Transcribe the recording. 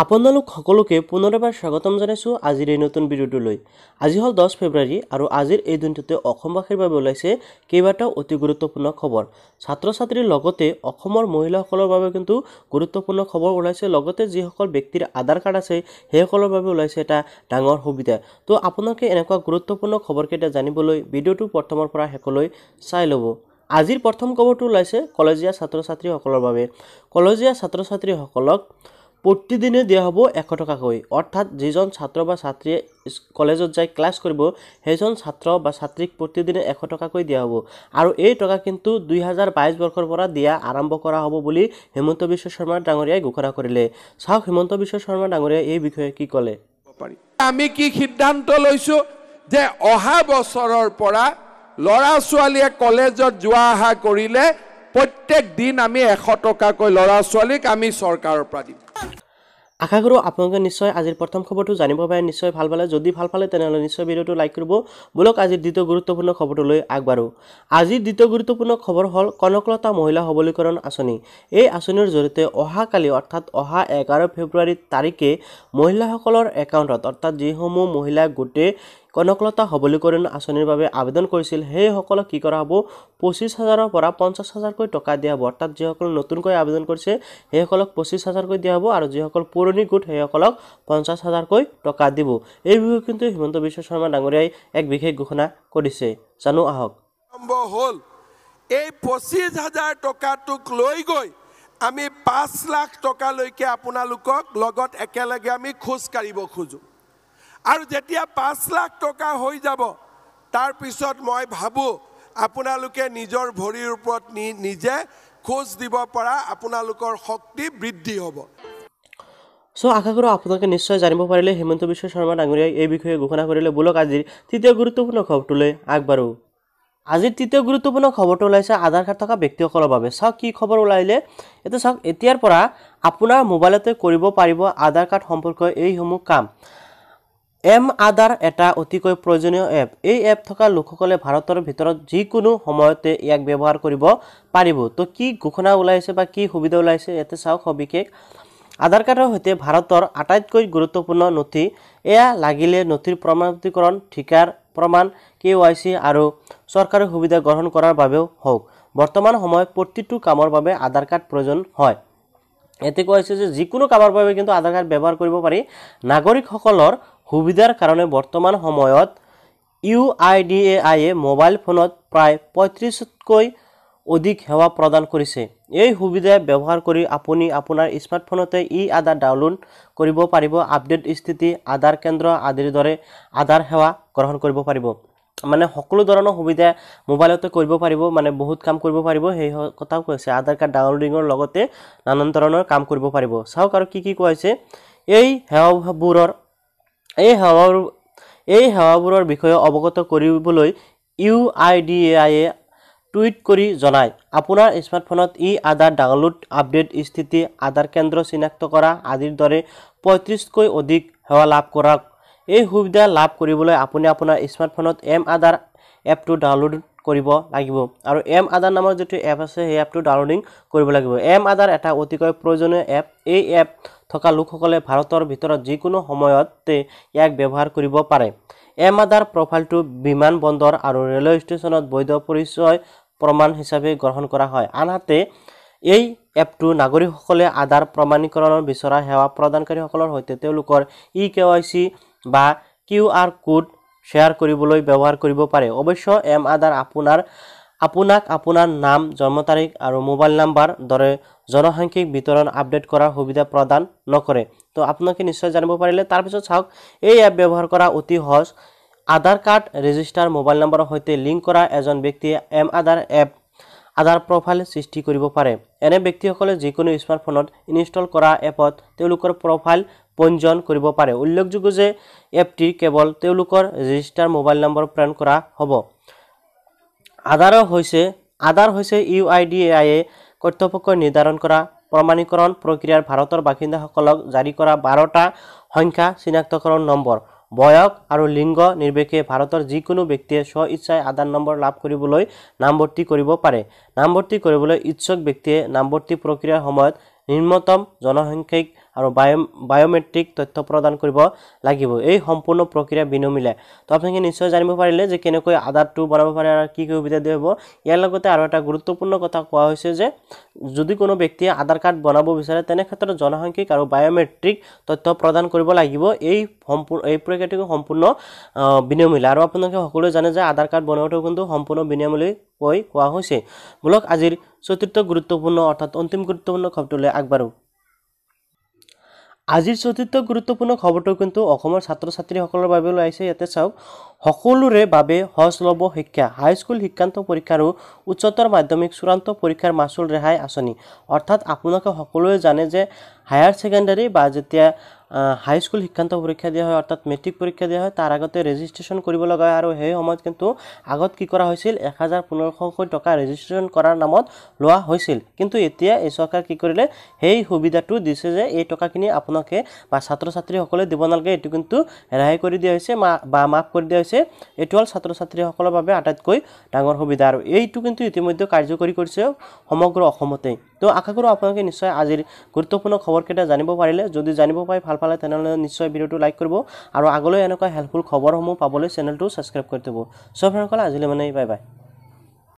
আপোনালোক সকলোকে পুনৰ এবাৰ স্বাগতম জনাইছোঁ আজিৰ এই নতুন ভিডিঅ'টোলৈ আজি হ'ল দহ ফেব্ৰুৱাৰী আৰু আজিৰ এই দিনটোতে অসমবাসীৰ বাবে ওলাইছে কেইবাটাও অতি গুৰুত্বপূৰ্ণ খবৰ ছাত্ৰ ছাত্ৰীৰ লগতে অসমৰ মহিলাসকলৰ বাবে কিন্তু গুৰুত্বপূৰ্ণ খবৰ ওলাইছে লগতে যিসকল ব্যক্তিৰ আধাৰ কাৰ্ড আছে সেইসকলৰ বাবে ওলাইছে এটা ডাঙৰ সুবিধা তো আপোনালোকে এনেকুৱা গুৰুত্বপূৰ্ণ খবৰকেইটা জানিবলৈ ভিডিঅ'টো প্ৰথমৰ পৰা শেষলৈ চাই ল'ব আজিৰ প্ৰথম খবৰটো ওলাইছে কলেজীয়া ছাত্ৰ ছাত্ৰীসকলৰ বাবে কলেজীয়া ছাত্ৰ ছাত্ৰীসকলক প্ৰতিদিনে দিয়া হ'ব এশ টকাকৈ অৰ্থাৎ যিজন ছাত্ৰ বা ছাত্ৰীয়ে কলেজত যায় ক্লাছ কৰিব সেইজন ছাত্ৰ বা ছাত্ৰীক প্ৰতিদিনে এশ টকাকৈ দিয়া হ'ব আৰু এই টকা কিন্তু দুই হাজাৰ বাইছ বৰ্ষৰ পৰা দিয়া আৰম্ভ কৰা হ'ব বুলি হিমন্ত বিশ্ব শৰ্মা ডাঙৰীয়াই ঘোষণা কৰিলে চাওক হিমন্ত বিশ্ব শৰ্মা ডাঙৰীয়াই এই বিষয়ে কি ক'লে আমি কি সিদ্ধান্ত লৈছোঁ যে অহা বছৰৰ পৰা ল'ৰা ছোৱালীয়ে কলেজত যোৱা অহা কৰিলে প্ৰত্যেক দিন আমি এশ টকাকৈ ল'ৰা ছোৱালীক আমি চৰকাৰৰ পৰা দিম আশা কৰোঁ আপোনালোকে নিশ্চয় আজিৰ প্ৰথম খবৰটো জানিব পাৰে নিশ্চয় ভাল পালে যদি ভাল পালে তেনেহ'লে নিশ্চয় ভিডিঅ'টো লাইক কৰিব বোলক আজিৰ দ্বিতীয় গুৰুত্বপূৰ্ণ খবৰটোলৈ আগবাৰোঁ আজিৰ দ্বিতীয় গুৰুত্বপূৰ্ণ খবৰ হ'ল কনকলতা মহিলা সবলীকৰণ আঁচনি এই আঁচনিৰ জৰিয়তে অহাকালি অৰ্থাৎ অহা এঘাৰ ফেব্ৰুৱাৰী তাৰিখে মহিলাসকলৰ একাউণ্টত অৰ্থাৎ যিসমূহ মহিলা গোটেই কনকলতা সবলীকৰণ আঁচনিৰ বাবে আবেদন কৰিছিল সেইসকলক কি কৰা হব পঁচিছ হাজাৰৰ পৰা পঞ্চাছ হাজাৰকৈ টকা দিয়া হব অৰ্থাৎ যিসকল নতুনকৈ আবেদন কৰিছে সেইসকলক পঁচিছ হাজাৰকৈ দিয়া হব আৰু যিসকল পুৰণি গোট সেইসকলক পঞ্চাছ হাজাৰকৈ টকা দিব এই বিষয়ে কিন্তু হিমন্ত বিশ্ব শৰ্মা ডাঙৰীয়াই এক বিশেষ ঘোষণা কৰিছে জানো আহক হল এই পঁচিছ হাজাৰ টকাটোক লৈ গৈ আমি পাঁচ লাখ টকালৈকে আপোনালোকক লগত একেলগে আমি খোজ কাঢ়িব খোজোঁ আৰু যেতিয়া পাঁচ লাখ টকা হৈ যাব তাৰপিছত মই ভাবোঁ আপোনালোকে নিজৰ ভৰিৰ ওপৰত নি নিজে খোজ দিব পৰা আপোনালোকৰ শক্তি বৃদ্ধি হ'ব চ' আশা কৰোঁ আপোনালোকে নিশ্চয় জানিব পাৰিলে হিমন্ত বিশ্ব শৰ্মা ডাঙৰীয়াই এই বিষয়ে ঘোষণা কৰিলে বোলক আজিৰ তৃতীয় গুৰুত্বপূৰ্ণ খবৰটোলৈ আগবাঢ়োঁ আজিৰ তৃতীয় গুৰুত্বপূৰ্ণ খবৰটো ওলাইছে আধাৰ কাৰ্ড থকা ব্যক্তিসকলৰ বাবে চাওক কি খবৰ ওলাইলে এইটো চাওক এতিয়াৰ পৰা আপোনাৰ মোবাইলতে কৰিব পাৰিব আধাৰ কাৰ্ড সম্পৰ্কীয় এইসমূহ কাম এম আদাৰ এটা অতিকৈ প্ৰয়োজনীয় এপ এই এপ থকা লোকসকলে ভাৰতৰ ভিতৰত যিকোনো সময়তে ইয়াক ব্যৱহাৰ কৰিব পাৰিব তো কি ঘোষণা ওলাইছে বা কি সুবিধা ওলাইছে ইয়াতে চাওক সবিশেষ আধাৰ কাৰ্ডৰ সৈতে ভাৰতৰ আটাইতকৈ গুৰুত্বপূৰ্ণ নথি এয়া লাগিলে নথিৰ প্ৰমাণীকৰণ ঠিকাৰ প্ৰমাণ কে ৱাই চি আৰু চৰকাৰী সুবিধা গ্ৰহণ কৰাৰ বাবেও হওক বৰ্তমান সময়ত প্ৰতিটো কামৰ বাবে আধাৰ কাৰ্ড প্ৰয়োজন হয় ইয়াতে কোৱা হৈছে যে যিকোনো কামৰ বাবে কিন্তু আধাৰ কাৰ্ড ব্যৱহাৰ কৰিব পাৰি নাগৰিকসকলৰ সুবিধাৰ কাৰণে বৰ্তমান সময়ত U I D A I এ মোবাইল ফোনত প্ৰায় পঁয়ত্ৰিছতকৈ অধিক সেৱা প্ৰদান কৰিছে এই সুবিধা ব্যৱহাৰ কৰি আপুনি আপোনাৰ স্মাৰ্টফোনতে ই আধাৰ ডাউনলোড কৰিব পাৰিব আপডেট স্থিতি আধাৰ কেন্দ্ৰ আদিৰ দৰে আধাৰ সেৱা গ্ৰহণ কৰিব পাৰিব মানে সকলো ধৰণৰ সুবিধা মোবাইলতে কৰিব পাৰিব মানে বহুত কাম কৰিব পাৰিব সেই কথাও কৈছে আধাৰ কাৰ্ড ডাউনলোডিঙৰ লগতে নানান ধৰণৰ কাম কৰিব পাৰিব চাওক আৰু কি কি কোৱা হৈছে এই সেৱাবোৰৰ এই সেৱাবোৰ এই সেৱাবোৰৰ বিষয়ে অৱগত কৰিবলৈ ইউ আই ডি এ আইয়ে টুইট কৰি জনায় আপোনাৰ স্মাৰ্টফোনত ই আধাৰ ডাউনলোড আপডেট স্থিতি আধাৰ কেন্দ্ৰ চিনাক্ত কৰা আদিৰ দৰে পঁয়ত্ৰিছকৈ অধিক সেৱা লাভ কৰক এই সুবিধা লাভ কৰিবলৈ আপুনি আপোনাৰ স্মাৰ্টফোনত এম আধাৰ এপটো ডাউনলোড কৰিব লাগিব আৰু এম আধাৰ নামৰ যিটো এপ আছে সেই এপটো ডাউনলোডিং কৰিব লাগিব এম আধাৰ এটা অতিকৈ প্ৰয়োজনীয় এপ এই এপ থকা লোকসকলে ভাৰতৰ ভিতৰত যিকোনো সময়তে ইয়াক ব্যৱহাৰ কৰিব পাৰে এম আধাৰ প্ৰফাইলটো বিমান বন্দৰ আৰু ৰেলৱে ষ্টেচনত বৈধ পৰিচয় প্ৰমাণ হিচাপে গ্ৰহণ কৰা হয় আনহাতে এই এপটো নাগৰিকসকলে আধাৰ প্ৰমাণীকৰণৰ বিচৰা সেৱা প্ৰদানকাৰীসকলৰ সৈতে তেওঁলোকৰ ই কে ৱাই চি বা কিউ আৰ কোড শ্বেয়াৰ কৰিবলৈ ব্যৱহাৰ কৰিব পাৰে অৱশ্যে এম আধাৰ আপোনাৰ আপোনাক আপোনাৰ নাম জন্ম তাৰিখ আৰু মোবাইল নাম্বাৰ দৰে জনসংখ্যক বিতৰণ আপডেট কৰাৰ সুবিধা প্ৰদান নকৰে তো আপোনালোকে নিশ্চয় জানিব পাৰিলে তাৰপিছত চাওক এই এপ ব্যৱহাৰ কৰা অতি সহজ আধাৰ কাৰ্ড ৰেজিষ্টাৰ মোবাইল নম্বৰৰ সৈতে লিংক কৰা এজন ব্যক্তিয়ে M Aadhaar app Aadhaar profile সৃষ্টি কৰিব পাৰে এনে ব্যক্তিসকলে যিকোনো স্মাৰ্টফোনত ইনষ্টল কৰা এপত তেওঁলোকৰ প্ৰফাইল পঞ্জীয়ন কৰিব পাৰে উল্লেখযোগ্য যে এপটিৰ কেৱল তেওঁলোকৰ ৰেজিষ্টাৰ মোবাইল নম্বৰ প্ৰেৰণ কৰা হ'ব আধাৰ হৈছে আধাৰ হৈছে ইউ আই ডি এ আইয়ে কৰ্তৃপক্ষই নিৰ্ধাৰণ কৰা প্ৰমাণীকৰণ প্ৰক্ৰিয়াৰ ভাৰতৰ বাসিন্দাসকলক জাৰি কৰা বাৰটা সংখ্যা চিনাক্তকৰণ নম্বৰ বয়স আৰু লিংগ নিৰ্বিশেষে ভাৰতৰ যিকোনো ব্যক্তিয়ে স্ব ইচ্ছাই আধাৰ নম্বৰ লাভ কৰিবলৈ নামভৰ্তি কৰিব পাৰে নামভৰ্তি কৰিবলৈ ইচ্ছুক ব্যক্তিয়ে নামভৰ্তি প্ৰক্ৰিয়াৰ সময়ত নিম্নতম জনসংখ্যিক আৰু বায়ো বায়োমেট্ৰিক তথ্য প্ৰদান কৰিব লাগিব এই সম্পূৰ্ণ প্ৰক্ৰিয়া বিনমিলে তো আপোনালোকে নিশ্চয় জানিব পাৰিলে যে কেনেকৈ আধাৰটো বনাব পাৰে আৰু কি কি সুবিধা দিব ইয়াৰ লগতে আৰু এটা গুৰুত্বপূৰ্ণ কথা কোৱা হৈছে যে যদি কোনো ব্যক্তিয়ে আধাৰ কাৰ্ড বনাব বিচাৰে তেনেক্ষেত্ৰত জনসংখ্যিক আৰু বায়োমেট্ৰিক তথ্য প্ৰদান কৰিব লাগিব এই সম্পূৰ্ণ এই প্ৰক্ৰিয়াটো সম্পূৰ্ণ বিনিয়মূল্য আৰু আপোনালোকে সকলোৱে জানে যে আধাৰ কাৰ্ড বনাওঁতেও কিন্তু সম্পূৰ্ণ বিনিয়মূলীকৈ কোৱা হৈছে মূলক আজিৰ চতুৰ্থ গুৰুত্বপূৰ্ণ অৰ্থাৎ অন্তিম গুৰুত্বপূৰ্ণ খবৰটোলৈ আগবাঢ়ো আজিৰ চতুৰ্থ গুৰুত্বপূৰ্ণ খবৰটো কিন্তু অসমৰ ছাত্ৰ ছাত্ৰীসকলৰ বাবে লৈ আহিছে ইয়াতে চাওক সকলোৰে বাবে সহজলভ শিক্ষা হাইস্কুল শিক্ষান্ত পৰীক্ষা আৰু উচ্চতৰ মাধ্যমিক চূড়ান্ত পৰীক্ষাৰ মাচুল ৰেহাই আঁচনি অৰ্থাৎ আপোনালোকে সকলোৱে জানে যে হায়াৰ ছেকেণ্ডাৰী বা যেতিয়া হাইস্কুল শিক্ষান্ত পৰীক্ষা দিয়া হয় অৰ্থাৎ মেট্ৰিক পৰীক্ষা দিয়া হয় তাৰ আগতে ৰেজিষ্ট্ৰেশ্যন কৰিব লগা হয় আৰু সেই সময়ত কিন্তু আগত কি কৰা হৈছিল এক হাজাৰ পোন্ধৰশকৈ টকা ৰেজিষ্ট্ৰেশ্যন কৰাৰ নামত লোৱা হৈছিল কিন্তু এতিয়া এই চৰকাৰে কি কৰিলে সেই সুবিধাটো দিছে যে এই টকাখিনি আপোনালোকে বা ছাত্ৰ ছাত্ৰীসকলে দিব নালাগে এইটো কিন্তু ৰেহাই কৰি দিয়া হৈছে মা বা মাফ কৰি দিয়া হৈছে হৈছে এইটোৱাল ছাত্ৰ ছাত্ৰীসকলৰ বাবে আটাইতকৈ ডাঙৰ সুবিধা আৰু এইটো কিন্তু ইতিমধ্যে কাৰ্যকৰী কৰিছে সমগ্ৰ অসমতেই তো আশা কৰোঁ আপোনালোকে নিশ্চয় আজিৰ গুৰুত্বপূৰ্ণ খবৰকেইটা জানিব পাৰিলে যদি জানিব পাৰি ভাল পালে তেনেহ'লে নিশ্চয় ভিডিঅ'টো লাইক কৰিব আৰু আগলৈ এনেকুৱা হেল্পফুল খবৰসমূহ পাবলৈ চেনেলটো ছাবস্ক্ৰাইব কৰি দিব চব সকলে আজিলৈ মানে বাই বাই